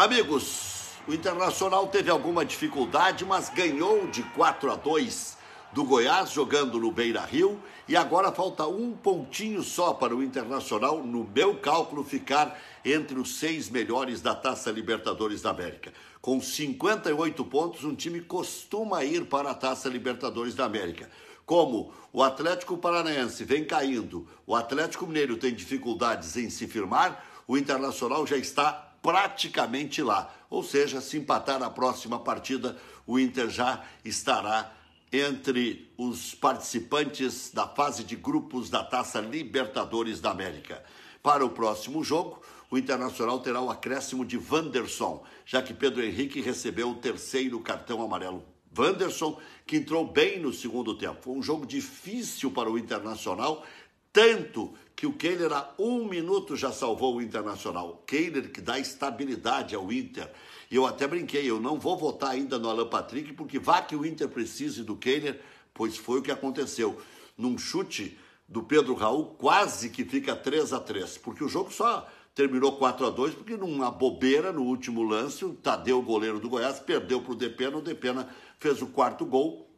Amigos, o Internacional teve alguma dificuldade, mas ganhou de 4 a 2 do Goiás jogando no Beira Rio e agora falta um pontinho só para o Internacional, no meu cálculo, ficar entre os seis melhores da Taça Libertadores da América. Com 58 pontos, um time costuma ir para a Taça Libertadores da América. Como o Atlético Paranaense vem caindo, o Atlético Mineiro tem dificuldades em se firmar, o Internacional já está praticamente lá. Ou seja, se empatar a próxima partida, o Inter já estará entre os participantes da fase de grupos da Taça Libertadores da América. Para o próximo jogo, o Internacional terá o acréscimo de Vanderson, já que Pedro Henrique recebeu o terceiro cartão amarelo. Vanderson, que entrou bem no segundo tempo. Foi um jogo difícil para o Internacional, tanto que o Kehler a um minuto já salvou o Internacional. Kehler que dá estabilidade ao Inter. E eu até brinquei, eu não vou votar ainda no Alan Patrick, porque vá que o Inter precise do Kehler, pois foi o que aconteceu. Num chute do Pedro Raul, quase que fica 3 a 3 porque o jogo só terminou 4 a 2 porque numa bobeira, no último lance, o Tadeu, goleiro do Goiás, perdeu para o Depena, o Depena fez o quarto gol,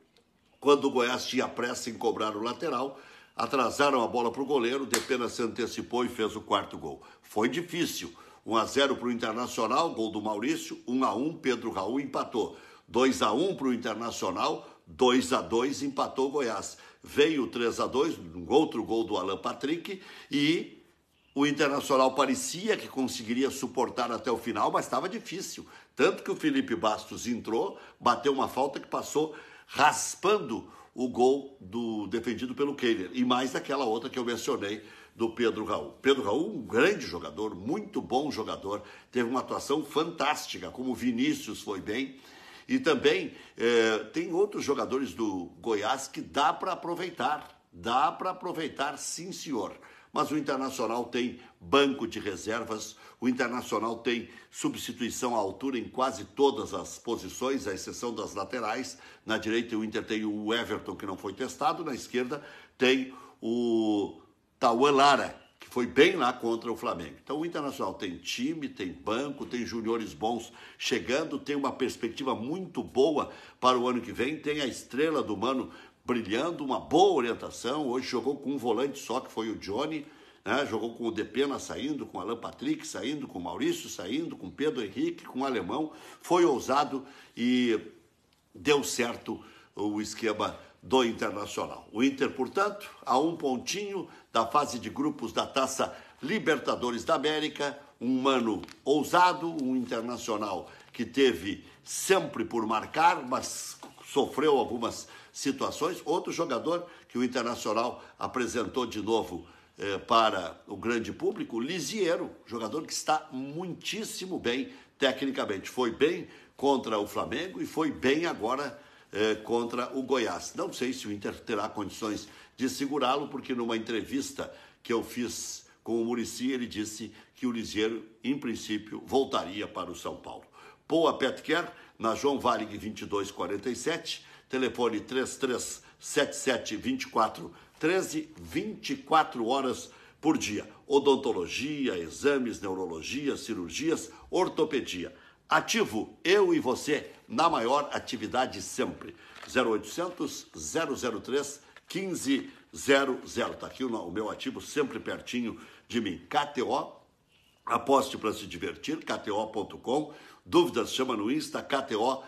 quando o Goiás tinha pressa em cobrar o lateral, Atrasaram a bola para o goleiro, o Depena se antecipou e fez o quarto gol. Foi difícil. 1 a 0 para o Internacional, gol do Maurício. 1 a 1 Pedro Raul empatou. 2 a 1 para o Internacional, 2 a 2 empatou Goiás. Veio o 3 a 2 um outro gol do Alan Patrick e o Internacional parecia que conseguiria suportar até o final, mas estava difícil. Tanto que o Felipe Bastos entrou, bateu uma falta que passou raspando o gol do defendido pelo Keiner e mais aquela outra que eu mencionei do Pedro Raul. Pedro Raul, um grande jogador, muito bom jogador, teve uma atuação fantástica, como Vinícius foi bem. E também eh, tem outros jogadores do Goiás que dá para aproveitar, dá para aproveitar, sim, senhor mas o Internacional tem banco de reservas, o Internacional tem substituição à altura em quase todas as posições, à exceção das laterais. Na direita, o Inter tem o Everton, que não foi testado, na esquerda, tem o Tauan Lara, que foi bem lá contra o Flamengo. Então, o Internacional tem time, tem banco, tem juniores bons chegando, tem uma perspectiva muito boa para o ano que vem, tem a estrela do Mano brilhando, uma boa orientação. Hoje jogou com um volante só, que foi o Johnny. Né? Jogou com o Depena saindo, com o Alan Patrick saindo, com o Maurício saindo, com Pedro Henrique, com o Alemão. Foi ousado e deu certo o esquema do Internacional. O Inter, portanto, a um pontinho da fase de grupos da Taça Libertadores da América, um mano ousado, um internacional que teve sempre por marcar, mas sofreu algumas situações. Outro jogador que o Internacional apresentou de novo eh, para o grande público, Lisiero, jogador que está muitíssimo bem tecnicamente. Foi bem contra o Flamengo e foi bem agora eh, contra o Goiás. Não sei se o Inter terá condições de segurá-lo, porque numa entrevista que eu fiz com o Murici, ele disse que o Liseiro, em princípio, voltaria para o São Paulo. Boa Petcare na João Varig 2247, telefone 3377 2413, 24 horas por dia. Odontologia, exames, neurologia, cirurgias, ortopedia. Ativo, eu e você, na maior atividade sempre. 0800 003 1500. Tá aqui o meu ativo sempre pertinho de mim. KTO Aposte para se divertir, kto.com. Dúvidas, chama no Insta, KTO